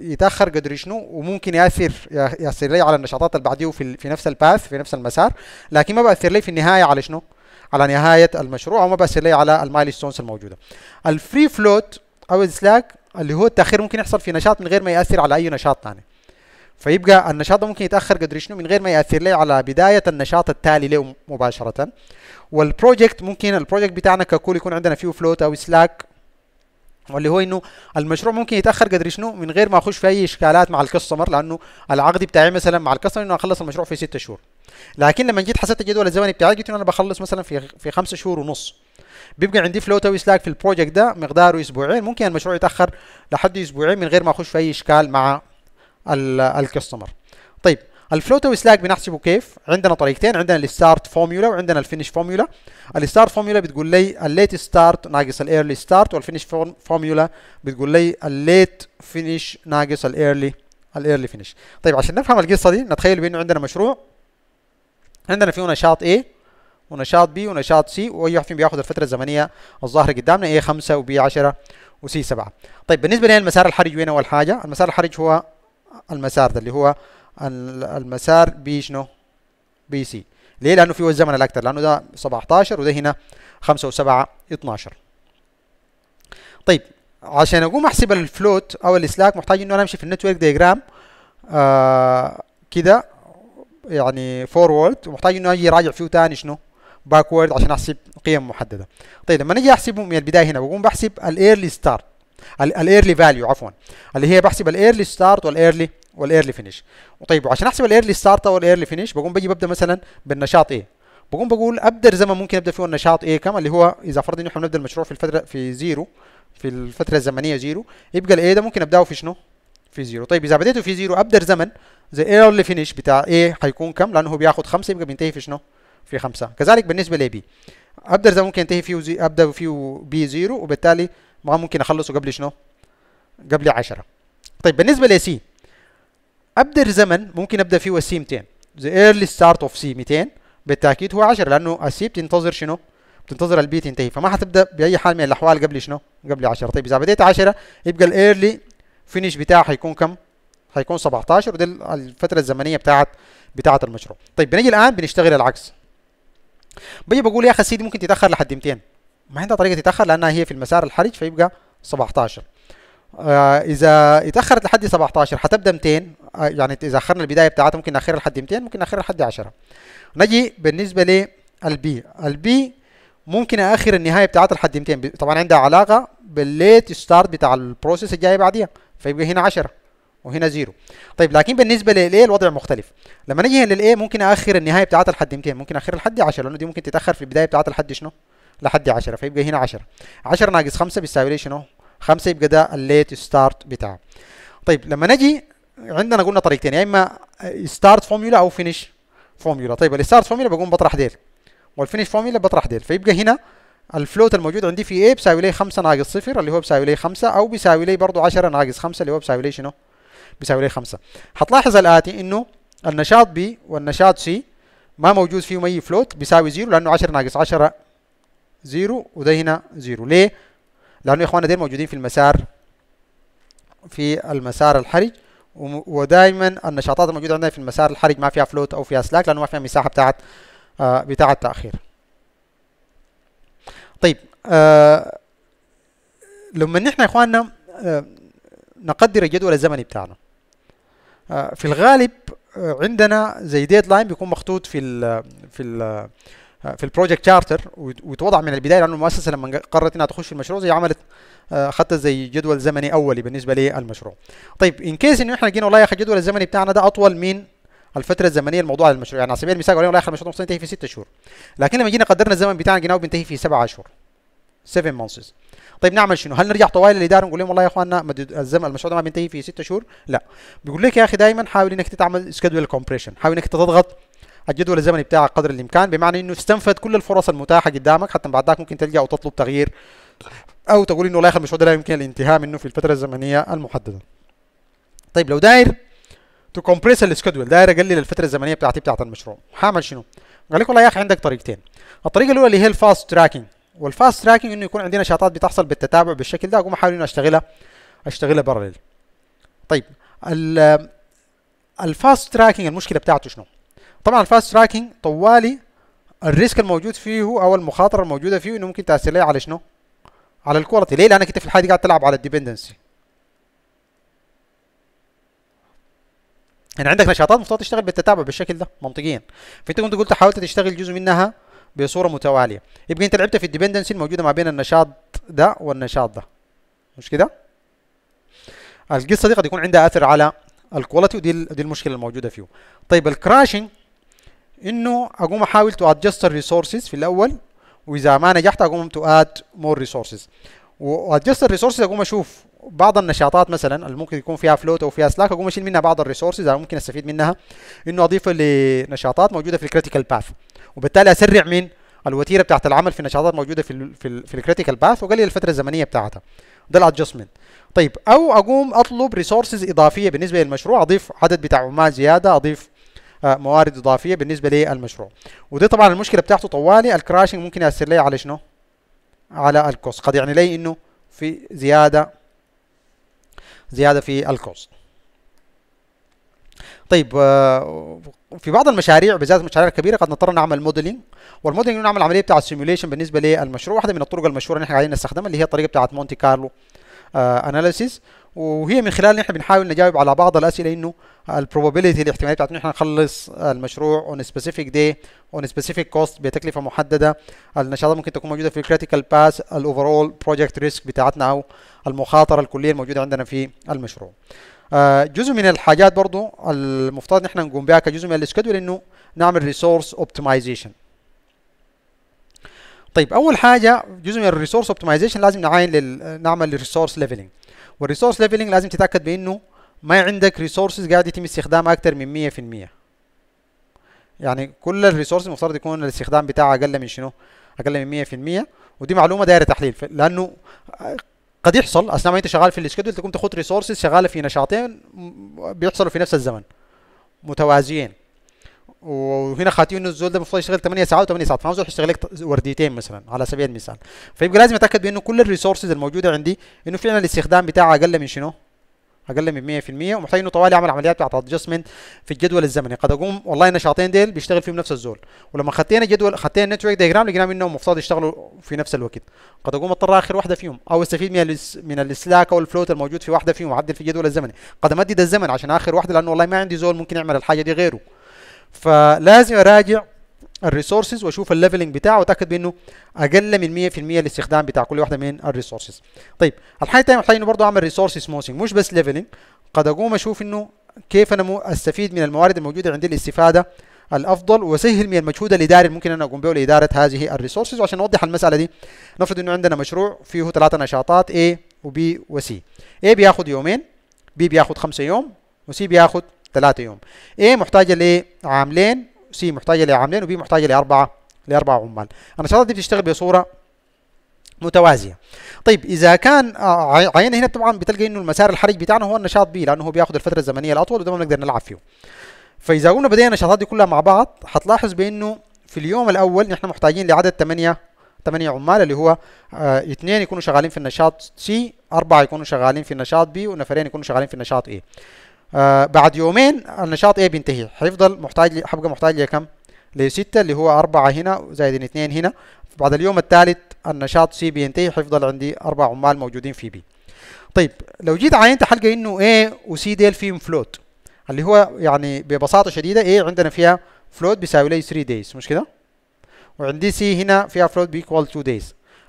يتاخر قدر شنو وممكن ياثر ياثر لي على النشاطات اللي بعديه في, في نفس الباث في نفس المسار لكن ما باثر لي في النهايه على شنو؟ على نهايه المشروع وما باثر لي على المايلستونز الموجوده. الفري فلوت او السلاك اللي هو التاخير ممكن يحصل في نشاط من غير ما ياثر على اي نشاط ثاني. فيبقى النشاط ده ممكن يتاخر قدر شنو من غير ما ياثر لي على بدايه النشاط التالي له مباشره والبروجكت ممكن البروجكت بتاعنا ككل يكون عندنا فيه فلوت او سلاك واللي هو انه المشروع ممكن يتاخر قدر شنو من غير ما اخش في اي اشكالات مع الكاستمر لانه العقد بتاعي مثلا مع الكاستمر انه اخلص المشروع في ستة شهور لكن لما جيت حسبت الجدول الزمني بتاعي قلت انه انا بخلص مثلا في في خمسة شهور ونص بيبقى عندي فلوت او سلاك في البروجكت ده مقداره اسبوعين ممكن المشروع يتاخر لحد اسبوعين من غير ما اخش في اي اشكال مع الكاستمر طيب الفلوت والسلاك بنحسبه كيف عندنا طريقتين عندنا الستارت فورمولا وعندنا الفينش فورمولا الستارت فورمولا بتقول لي الليت ستارت ناقص الايرلي ستارت والفينش فورمولا بتقول لي الليت فينش ناقص الايرلي الايرلي فينش طيب عشان نفهم القصه دي نتخيل بانه عندنا مشروع عندنا فيه نشاط A ونشاط B ونشاط C واي واحد فيهم بياخذ الفتره الزمنيه الظاهره قدامنا A 5 وB 10 وC 7 طيب بالنسبه للمسار الحرج وين اول حاجه المسار الحرج هو المسار ده اللي هو المسار بشنو بي سي ليه لانه في الزمن الاكثر لانه ده 17 وده هنا 5 و7 12 طيب عشان اقوم احسب الفلوت او الاسلاك محتاج انه انا امشي في النتورك ديجرام آه كده يعني فورورد ومحتاج انه اجي راجع فيه ثاني شنو باكورد عشان احسب قيم محدده طيب لما اجي احسبه من البدايه هنا بقوم بحسب الايرلي ستارت الايرلي فاليو عفوا اللي هي بحسب الايرلي ستارت والايرلي والايرلي فينيش طيب وعشان احسب الايرلي ستارت او الايرلي فينيش بقوم باجي ببدا مثلا بالنشاط ايه بقوم بقول ابدر زمن ممكن ابدا فيه النشاط ايه كم اللي هو اذا فرض انه احنا بنبدا المشروع في الفتره في زيرو في الفتره الزمنيه زيرو يبقى الايه ده ممكن ابداه في شنو في زيرو طيب اذا بديته في زيرو ابدر زمن زي ايه اللي فينيش بتاع ايه هيكون كم لانه هو بياخد خمسه يبقى بينتهي في شنو في خمسه كذلك بالنسبه لبي ابدر زمن ممكن ينتهي فيه زي ابدا فيه بي زيرو وبالتالي ما ممكن اخلصه قبل شنو قبل 10 طيب بالنسبه لسي ابدر زمن ممكن ابدا فيه هو 200 ذا ايرلي ستارت اوف سي 200 بالتاكيد هو 10 لانه السي بتنتظر شنو؟ بتنتظر البي تنتهي فما حتبدا باي حال من الاحوال قبل شنو؟ قبل 10 طيب اذا بديت 10 يبقى الايرلي فينش بتاعه حيكون كم؟ حيكون 17 ودي الفتره الزمنيه بتاعت بتاعت المشروع طيب بنيجي الان بنشتغل العكس بيجي بقول يا اخي سيدي ممكن تتاخر لحد 200 ما عندها طريقه تتاخر لانها هي في المسار الحرج فيبقى 17 آه اذا اتاخرت لحد 17 حتبدا 200 آه، يعني اذا اخرنا البدايه بتاعتها ممكن ناخرها لحد 200 ممكن ناخرها لحد 10 نجي بالنسبه للبي البي ممكن اخر النهايه بتاعتها لحد 200 طبعا عندها علاقه بالليت ستارت بتاع البروسيس الجاي بعديها فيبقى هنا 10 وهنا زيرو طيب لكن بالنسبه للاي الوضع مختلف لما نجي للاي ممكن اخر النهايه بتاعتها لحد 200 ممكن اخر لحد 10 لانه دي ممكن تتاخر في البدايه بتاعتها لحد شنو لحد 10 فيبقى هنا 10 10 ناقص 5 بيساوي لي شنو 5 يبقى ده الليت ستارت بتاعه طيب لما نجي عندنا قلنا طريقتين يا اما ستارت فورمولا او فينيش فورمولا طيب الستارت فورمولا بقوم بطرح ديل والفينيش فورمولا بطرح ديل فيبقى هنا الفلوت الموجود عندي في A بيساوي لي 5 ناقص 0 اللي هو بيساوي لي 5 او بيساوي لي برضه 10 ناقص 5 اللي هو بيساوي لي شنو؟ بيساوي لي 5 حتلاحظ الاتي انه النشاط B والنشاط C ما موجود فيهم اي فلوت بيساوي 0 لانه 10 ناقص 10 0 وده هنا 0 ليه؟ لانه يا اخوانا دول موجودين في المسار في المسار الحرج ودائما النشاطات الموجوده عندنا في المسار الحرج ما فيها فلوت او فيها سلاك لانه ما فيها مساحه بتاعت آه، بتاعة بتاعت تاخير طيب آه، لما نحن يا اخواننا آه، نقدر الجدول الزمني بتاعنا في الغالب عندنا زي ديد لاين بيكون مخطوط في الـ في الـ آه، في البروجكت شارتر ويتوضع من البدايه لانه المؤسسه لما قررت انها تخش في المشروع زي عملت آه، اخذت زي جدول زمني اولي بالنسبه للمشروع. طيب ان كيس انه احنا جينا والله يا اخي الجدول الزمني بتاعنا ده اطول من الفتره الزمنيه الموضوع للمشروع يعني على سبيل المثال قلنا والله اخي المشروع ينتهي في 6 شهور لكن لما جينا قدرنا الزمن بتاعنا جينا بينتهي في 7 اشهر 7 months طيب نعمل شنو؟ هل نرجع طوال الاداره نقول لهم والله يا اخواننا الزمن المشروع ده ما بينتهي في 6 شهور؟ لا بيقول لك يا اخي دائما حاول انك تعمل سكيدول كومبريشن، حاول انك تضغط الجدول الزمني بتاعك قدر الامكان بمعنى انه استنفذ كل الفرص المتاحه قدامك حتى بعدك ممكن تلجا وتطلب تغيير او تقول انه والله المشروع ده لا يمكن الانتهاء منه في الفتره الزمنيه المحدده طيب لو داير تو كومبريس السكيدول داير اقلل الفتره الزمنيه بتاعتي بتاعت المشروع حاعمل شنو قال لك والله يا اخي عندك طريقتين الطريقه الاولى اللي هي الفاست تراكنج والفاست تراكنج انه يكون عندي نشاطات بتحصل بالتتابع بالشكل ده اقوم احاول انه اشتغلها اشتغلها بارلل طيب الفاست تراكنج المشكله بتاعته شنو طبعا الفاست تراكنج طوالي الريسك الموجود فيه او المخاطره الموجوده فيه انه ممكن تاثر لي على شنو؟ على الكواليتي ليه؟ لانك انت في الحاله دي قاعد تلعب على الديبندنسي يعني عندك نشاطات مفترض تشتغل بالتتابع بالشكل ده منطقيا فانت كنت قلت حاولت تشتغل جزء منها بصوره متواليه يبقى انت لعبت في الديبندنسي الموجوده ما بين النشاط ده والنشاط ده مش كده القصه دي قد يكون عندها اثر على الكواليتي ودي دي المشكله الموجوده فيه طيب الكراشنج انه اقوم احاول تو ادجست الريسورسز في الاول واذا ما نجحت اقوم تو اد مور ريسورسز وادجست الريسورسز اقوم اشوف بعض النشاطات مثلا اللي ممكن يكون فيها فلوت او فيها سلاك اقوم اشيل منها بعض الريسورسز اللي ممكن استفيد منها انه اضيفها لنشاطات موجوده في الكريتيكال باث وبالتالي اسرع من الوتيره بتاعت العمل في نشاطات موجوده في الـ في, في الكريتيكال باث وقلل الفتره الزمنيه بتاعتها ده الادجستمنت طيب او اقوم اطلب ريسورسز اضافيه بالنسبه للمشروع اضيف عدد بتاع عمال زياده اضيف آه، موارد اضافيه بالنسبه للمشروع ودي طبعا المشكله بتاعته طوالي الكراشنج ممكن ياثر لي على شنو على الكوست قد يعني لي انه في زياده زياده في الكوست طيب آه، في بعض المشاريع بالذات المشاريع الكبيره قد نضطر نعمل موديلنج والموديلنج نعمل عمليه بتاع السيموليشن بالنسبه للمشروع واحده من الطرق المشهوره اللي احنا قاعدين نستخدمها اللي هي الطريقه بتاعت مونتي كارلو اناليسيس وهي من خلال احنا بنحاول نجاوب على بعض الاسئله انه البروبابيلتي الاحتماليه بتاعت انه احنا نخلص المشروع اون سبيسيفيك داي اون سبيسيفيك كوست بتكلفه محدده النشاطات ممكن تكون موجوده في الكريتيكال باس اول بروجكت ريسك بتاعتنا او المخاطره الكليه الموجوده عندنا في المشروع آه، جزء من الحاجات برضو المفترض ان احنا نقوم بها كجزء من السكدول انه نعمل ريسورس اوبتمايزيشن طيب اول حاجه جزء من الريسورس اوبتمايزيشن لازم نعاين لل... نعمل ريسورس ليفلنج والريسورس ليفلنج لازم تتاكد بانه ما عندك ريسورسز قاعد يتم استخدامها اكثر من 100% يعني كل الريسورس المفترض يكون الاستخدام بتاعها اقل من شنو اقل من 100% ودي معلومه دايره تحليل لانه قد يحصل اثناء ما انت شغال في الاسكيدول تكون تاخذ ريسورسز شغاله في نشاطين بيحصلوا في نفس الزمن متوازيين وهنا خاطئين انه الزول ده المفروض يشتغل 8 ساعات و8 ساعات فانا الزول هيشتغل لك ورديتين مثلا على سبيل المثال فيبقى لازم اتاكد بانه كل الريسورسز الموجوده عندي انه فعلا الاستخدام بتاعها اقل من شنو؟ اقل من 100% ومحتاج انه طوالي اعمل عمليات بتاعت ادجستمنت في الجدول الزمني قد اقوم والله النشاطين ديل بيشتغل فيهم نفس الزول ولما خطينا جدول خطينا نتورك دايجرام لقينا انهم المفروض يشتغلوا في نفس الوقت قد اقوم اضطر اخر واحده فيهم او استفيد من الاس... من السلاك او الفلوت الموجود في واحده فيهم اعدل في الجدول الزمني قد امدد الزمن عشان اخر واحده لانه والله ما عندي زول ممكن يعمل الحاجه دي غيره فلازم اراجع الريسورسز واشوف الليفلنج بتاعه واتاكد بانه اقل من 100% الاستخدام بتاع كل واحده من الريسورسز طيب الحاجه الثانيه محتاج انه برضه اعمل ريسورس موسينج مش بس ليفلنج قد اقوم اشوف انه كيف انا استفيد من الموارد الموجوده عندي الاستفاده الافضل واسهل من المجهود الاداري اللي ممكن انا اقوم به لاداره هذه الريسورسز وعشان اوضح المساله دي نفرض انه عندنا مشروع فيه ثلاثه نشاطات A وB وC A بياخذ يومين B بياخذ خمسة يوم وسي بياخذ ثلاثة يوم A محتاجة لعاملين C محتاجة لعاملين وبي محتاجة لأربعة لأربعة عمال النشاطات دي بتشتغل بصورة متوازية طيب إذا كان عين هنا طبعا بتلقى إنه المسار الحرج بتاعنا هو النشاط بي لأنه هو بياخد الفترة الزمنية الأطول وده ما بنقدر نلعب فيه فإذا قلنا بدينا النشاطات دي كلها مع بعض هتلاحظ بإنه في اليوم الأول نحن محتاجين لعدد ثمانية ثمانية عمال اللي هو آه، اثنين يكونوا شغالين في النشاط سي أربعة يكونوا شغالين في النشاط بي ونفرين يكونوا شغالين في النشاط إيه. آه بعد يومين النشاط ايه بينتهي هيفضل محتاج هبقى محتاج لكم لستة اللي هو أربعة هنا زائد اثنين هنا بعد اليوم الثالث النشاط سي بينتهي هيفضل عندي أربع عمال موجودين في بي طيب لو جيت عينت حلقة إنه A و C ديل فيهم فلوت اللي هو يعني ببساطة شديدة A عندنا فيها فلوت بيساوي لي 3 days مش كده وعندي C هنا فيها فلوت بيكوال 2 days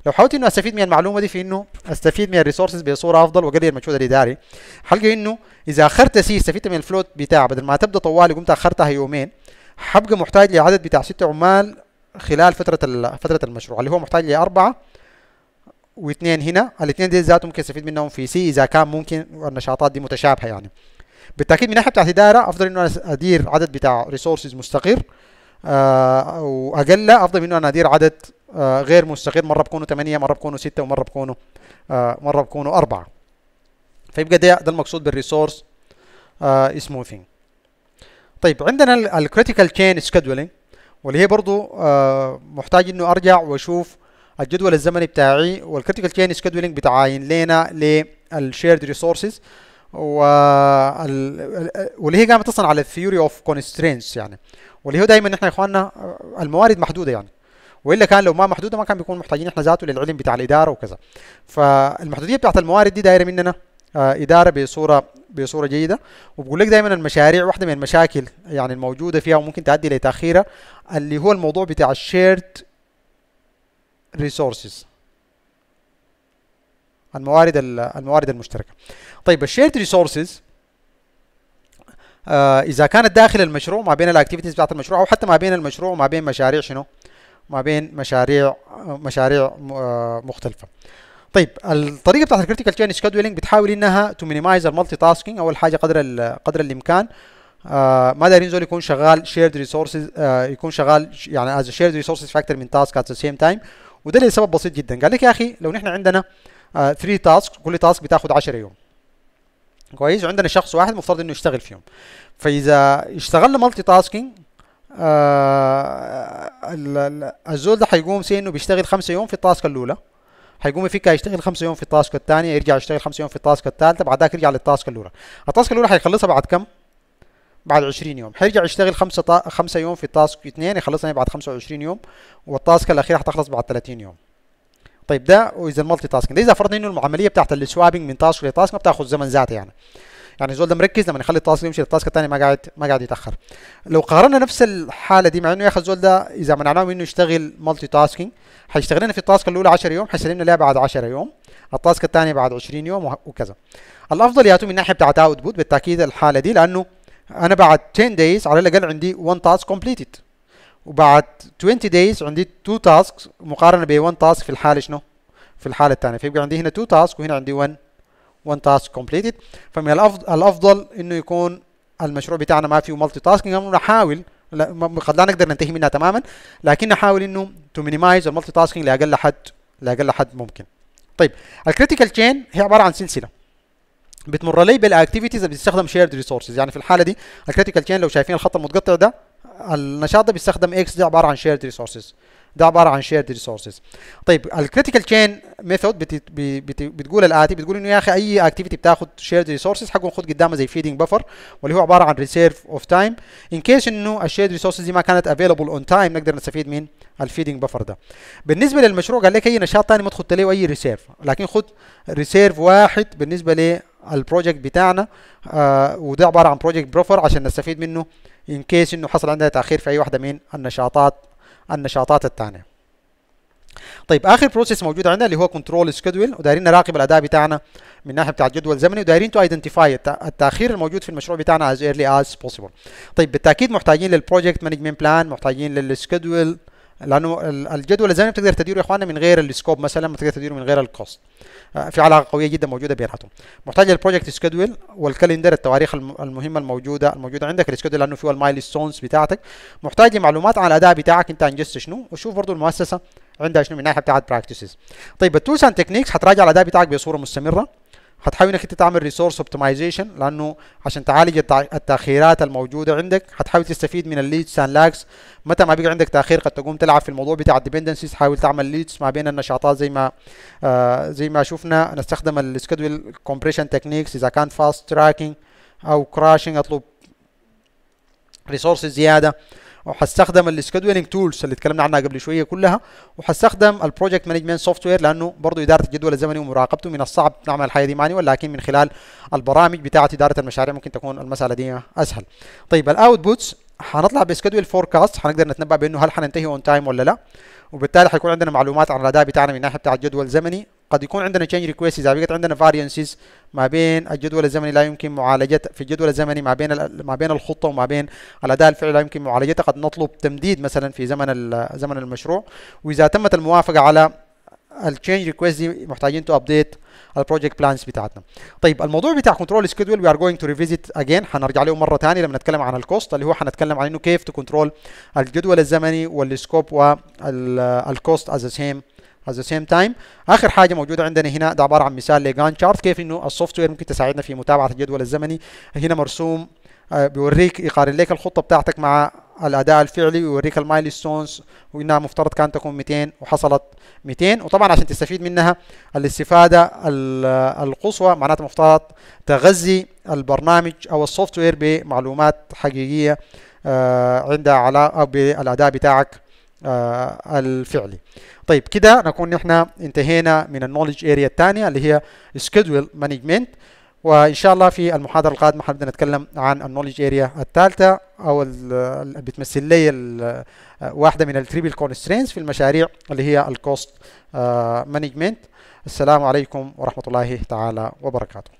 لو حاولت انه استفيد من المعلومه دي في انه استفيد من الريسورسز بصوره افضل واقلل المجهود الاداري حلقى انه اذا اخرت سي استفدت من الفلوت بتاع بدل ما تبدا طوالي قمت اخرتها يومين حبقى محتاج لعدد بتاع ست عمال خلال فتره فتره المشروع اللي هو محتاج لاربعه واثنين هنا الاثنين دي ذاتهم ممكن استفيد منهم في سي اذا كان ممكن النشاطات دي متشابهه يعني بالتاكيد من ناحيه بتاعت اداره افضل انه ادير عدد بتاع ريسورسز مستقر آه واقل افضل من انه انا ادير عدد آه، غير مستقر مره بكونوا 8 مره بكونوا 6 ومره بكونوا آه، مره بكونوا 4 فيبقى ده ده المقصود بالريسورس آه سموثينج طيب عندنا الكريتيكال تشين سكيدولينج واللي هي برضو آه، محتاج انه ارجع واشوف الجدول الزمني بتاعي والكريتيكال تشين سكيدولينج بتعاين لنا للشيرد ريسورسز واللي هي قامت تصنع على الثيوري اوف كونسترينتس يعني واللي هو دايما احنا يا اخواننا الموارد محدوده يعني والا كان لو ما محدوده ما كان بيكون محتاجين احنا ذاته للعلم بتاع الاداره وكذا فالمحدوديه بتاعت الموارد دي دايره مننا آه، اداره بصوره بصوره جيده وبقول لك دائما المشاريع واحده من المشاكل يعني الموجوده فيها وممكن تؤدي لتاخيرها اللي هو الموضوع بتاع الشيرد ريسورسز الموارد الموارد المشتركه طيب الشيرد ريسورسز آه، اذا كانت داخل المشروع ما بين الاكتيفيتيز بتاعت المشروع او حتى ما بين المشروع وما بين مشاريع شنو ما بين مشاريع مشاريع آه، مختلفه طيب الطريقه بتاعت الكريتيكال تشين سكادولينج بتحاول انها تو مينيمايز المالتي تاسكينج اول حاجه قدر قدر الامكان آه، ما دارين زول يكون شغال شيرد ريسورسز آه، يكون شغال يعني از شيرد ريسورسز فاكتور من تاسك ات ذا سيم تايم وده لسبب بسيط جدا قال لك يا اخي لو نحن عندنا 3 تاسك كل تاسك بتاخد 10 يوم كويس وعندنا شخص واحد مفترض انه يشتغل فيهم فاذا اشتغلنا مالتي تاسكينج آه الزول ده حيقوم سي انه بيشتغل خمسة يوم في التاسك الاولى حيقوم يفكها يشتغل خمسة يوم في التاسك الثانية يرجع يشتغل خمسة يوم في التاسك الثالثة بعد ذاك يرجع للتاسك الاولى التاسك الاولى حيخلصها بعد كم؟ بعد 20 يوم حيرجع يشتغل خمسة تا... خمسة يوم في التاسك اثنين يخلصها بعد 25 يوم والتاسك الاخير حتخلص بعد 30 يوم طيب ده واذا المالتي تاسكينج ده اذا فرضنا انه العمليه بتاعت السوابنج من تاسك لتاسك ما بتاخذ زمن ذاته يعني يعني زول ده مركز لما يخلي التاسك يمشي للتاسك الثاني ما قاعد ما قاعد يتاخر لو قارنا نفس الحاله دي مع انه يا اخي الزول ده اذا منعناه منه يشتغل مالتي تاسكينج هيشتغل لنا في التاسك الاولى 10 يوم هيسلمنا لها بعد 10 يوم التاسك الثاني بعد 20 يوم وكذا الافضل ياتوا من الناحيه بتاعت اوتبوت بالتاكيد الحاله دي لانه انا بعد 10 دايز على الاقل عندي 1 تاسك كومبليتد وبعد 20 دايز عندي 2 تاسكس مقارنه ب 1 تاسك في الحاله شنو؟ في الحاله الثانيه فيبقى عندي هنا 2 تاسك وهنا عندي 1 وان تاسك كومبليتد فمن الافضل انه يكون المشروع بتاعنا ما فيه مالتي تاسكينج نحاول قد لا نقدر ننتهي منها تماما لكن نحاول انه تو مينيمايز المالتي تاسكينج لاقل حد لاقل حد ممكن طيب الكريتيكال تشين هي عباره عن سلسله بتمر لي بالاكتيفيتيز اللي بتستخدم شيرد ريسورسز يعني في الحاله دي الكريتيكال تشين لو شايفين الخط المتقطع ده النشاط ده بيستخدم اكس دي عباره عن شيرد ريسورسز ده عباره عن شيرد ريسورسز طيب الكريتيكال تشين ميثود بتقول الاتي بتقول انه يا اخي اي اكتيفيتي بتاخد شيرد ريسورسز حقه خد قدامه زي فيدنج بفر واللي هو عباره عن ريسيرف اوف تايم ان كيس انه الشيرد ريسورسز دي ما كانت افيلبل اون تايم نقدر نستفيد من الفيدنج بفر ده بالنسبه للمشروع قال لك اي نشاط ثاني ما تخد له اي ريسيرف لكن خد ريسيرف واحد بالنسبه للبروجكت بتاعنا آه وده عباره عن بروجكت بروفر عشان نستفيد منه ان كيس انه حصل عندنا تاخير في اي واحده من النشاطات النشاطات الثانيه طيب اخر بروسيس موجود عندنا اللي هو كنترول سكدول ودايرين نراقب الاداء بتاعنا من ناحيه بتاع جدول زمني ودايرين تو ايدنتيفاي التاخير الموجود في المشروع بتاعنا از ايرلي از بوسيبل طيب بالتاكيد محتاجين للبروجكت مانجمنت بلان محتاجين للسكيدول لانه الجدول الزمني بتقدر تديره يا اخواننا من غير السكوب مثلا بتقدر تديره من غير الكوست آه، في علاقه قويه جدا موجوده بيناتهم محتاج البروجكت سكدول والكالندر التواريخ المهمه الموجوده الموجوده عندك السكدول لانه فيه المايلستونز بتاعتك محتاج معلومات عن الاداء بتاعك انت انجزت شنو وشوف برضه المؤسسه عندها شنو من الناحيه بتاعت براكتسز طيب التولز اند تكنيكس حتراجع الاداء بتاعك بصوره مستمره هتحاول انك انت تعمل ريسورس اوبتمايزيشن لانه عشان تعالج التاخيرات الموجوده عندك هتحاول تستفيد من الليدز اند لاكس متى ما بيجي عندك تاخير قد تقوم تلعب في الموضوع بتاع الديبندنسيز حاول تعمل ليدز ما بين النشاطات زي ما آه زي ما شفنا نستخدم السكيدول كومبريشن تكنيكس اذا كان فاست تراكنج او كراشنج اطلب ريسورس زياده وهستخدم السكادولينج تولز اللي اتكلمنا عنها قبل شويه كلها وهستخدم البروجكت مانجمنت سوفت وير لانه برضه اداره الجدول الزمني ومراقبته من الصعب نعمل الحاجه دي معني ولكن من خلال البرامج بتاعه اداره المشاريع ممكن تكون المساله دي اسهل طيب الاوتبوتس هنطلع بسكادول فوركاست هنقدر نتنبأ بانه هل حننتهي اون تايم ولا لا وبالتالي حيكون عندنا معلومات عن الاداء بتاعنا من الناحيه بتاع الجدول الزمني قد يكون عندنا تشينج ريكويست إذا بقت عندنا فارينسز ما بين الجدول الزمني لا يمكن معالجتها في الجدول الزمني ما بين ما بين الخطة وما بين الأداء الفعلي لا يمكن معالجتها قد نطلب تمديد مثلا في زمن زمن المشروع وإذا تمت الموافقة على التشينج ريكويست دي محتاجين تو ابديت البروجكت بلانز بتاعتنا. طيب الموضوع بتاع كنترول سكيدول وي ار جوينج تو ريفيزيت اجين هنرجع له مره ثانيه لما نتكلم عن الكوست اللي هو هنتكلم عن انه كيف تكنترول الجدول الزمني والسكوب والكوست از ذا سيم at the same time اخر حاجه موجوده عندنا هنا ده عباره عن مثال لجان شارت كيف انه السوفت وير ممكن تساعدنا في متابعه الجدول الزمني هنا مرسوم آه، بيوريك يقارن لك الخطه بتاعتك مع الاداء الفعلي ويوريك المايل ستونز وانها مفترض كانت تكون 200 وحصلت 200 وطبعا عشان تستفيد منها الاستفاده القصوى معناته مفترض تغذي البرنامج او السوفت وير بمعلومات حقيقيه آه، عندها علاقه بالاداء بتاعك آه، الفعلي طيب كده نكون نحن انتهينا من النولج اريا الثانيه اللي هي سكيدول مانجمنت وان شاء الله في المحاضره القادمه حنبدا نتكلم عن النولج اريا الثالثه او اللي بتمثل لي آه، واحده من التريبل كونسترينز في المشاريع اللي هي الكوست مانجمنت آه، السلام عليكم ورحمه الله تعالى وبركاته